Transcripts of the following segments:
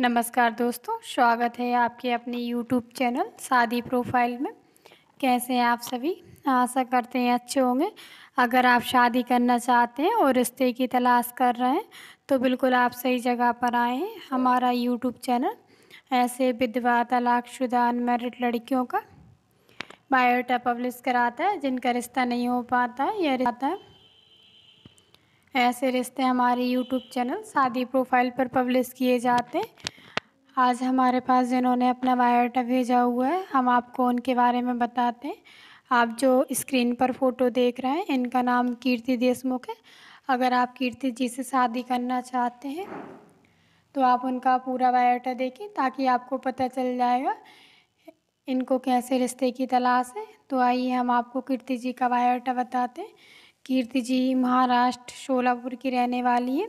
नमस्कार दोस्तों स्वागत है आपके अपने YouTube चैनल शादी प्रोफाइल में कैसे हैं आप सभी आशा करते हैं अच्छे होंगे अगर आप शादी करना चाहते हैं और रिश्ते की तलाश कर रहे हैं तो बिल्कुल आप सही जगह पर आए हैं हमारा YouTube चैनल ऐसे विधवा तलाकशुदा अनमेरिड लड़कियों का बायोटा पब्लिश कराता है जिनका रिश्ता नहीं हो पाता है या रहता है ऐसे रिश्ते हमारे यूट्यूब चैनल शादी प्रोफाइल पर पब्लिश किए जाते हैं आज हमारे पास जिन्होंने अपना बायोडाटा भेजा हुआ है हम आपको उनके बारे में बताते हैं आप जो स्क्रीन पर फ़ोटो देख रहे हैं इनका नाम कीर्ति देशमुख है अगर आप कीर्ति जी से शादी करना चाहते हैं तो आप उनका पूरा बायोडाटा देखें ताकि आपको पता चल जाएगा इनको कैसे रिश्ते की तलाश है तो आइए हम आपको कीर्ति जी का बायोडाटा बताते हैं कीर्ति जी महाराष्ट्र शोलापुर की रहने वाली है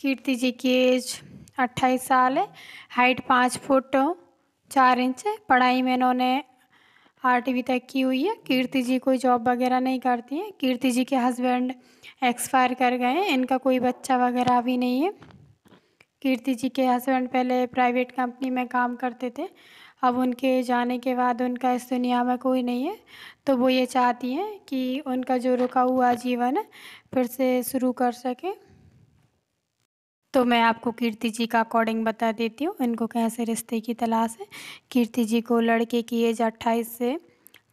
कीर्ति जी की एज अट्ठाईस साल है हाइट पाँच फुट चार इंच है पढ़ाई में इन्होंने आठवीं तक की हुई है कीर्ति जी कोई जॉब वगैरह नहीं करती हैं कीर्ति जी के हस्बैंड एक्सपायर कर गए हैं इनका कोई बच्चा वगैरह भी नहीं है कीर्ति जी के हस्बैंड पहले प्राइवेट कंपनी में काम करते थे अब उनके जाने के बाद उनका इस दुनिया में कोई नहीं है तो वो ये चाहती हैं कि उनका जो रुका हुआ जीवन फिर से शुरू कर सकें तो मैं आपको कीर्ति जी का अकॉर्डिंग बता देती हूँ इनको कैसे रिश्ते की तलाश है कीर्ति जी को लड़के की एज अट्ठाईस से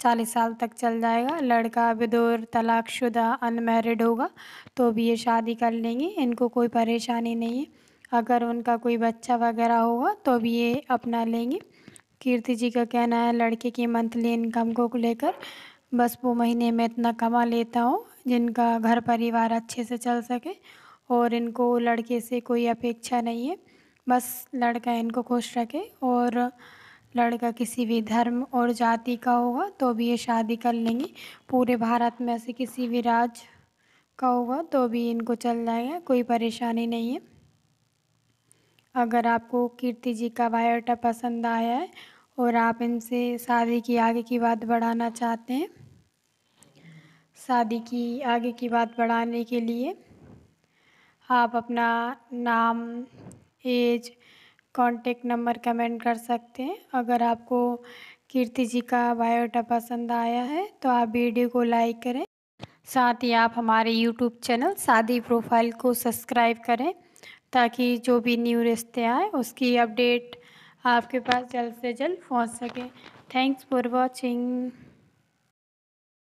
चालीस साल तक चल जाएगा लड़का विदोर तलाकशुदा अनमेरिड होगा तो भी ये शादी कर लेंगे इनको कोई परेशानी नहीं है अगर उनका कोई बच्चा वगैरह होगा तो भी ये अपना लेंगे कीर्ति जी का कहना है लड़के की मंथली इनकम को लेकर बस वो महीने में इतना कमा लेता हूँ जिनका घर परिवार अच्छे से चल सके और इनको लड़के से कोई अपेक्षा नहीं है बस लड़का इनको खुश रखे और लड़का किसी भी धर्म और जाति का होगा तो भी ये शादी कर लेंगे पूरे भारत में ऐसे किसी भी राज्य का होगा तो भी इनको चल जाएगा कोई परेशानी नहीं है अगर आपको कीर्ति जी का बायोटा पसंद आया है और आप इनसे शादी की आगे की बात बढ़ाना चाहते हैं शादी की आगे की बात बढ़ाने के लिए आप अपना नाम एज कॉन्टेक्ट नंबर कमेंट कर सकते हैं अगर आपको कीर्ति जी का बायोटा पसंद आया है तो आप वीडियो को लाइक करें साथ ही आप हमारे यूट्यूब चैनल शादी प्रोफाइल को सब्सक्राइब करें ताकि जो भी न्यू रिश्ते आए उसकी अपडेट आपके पास जल्द से जल्द पहुंच सके थैंक्स फॉर वॉचिंग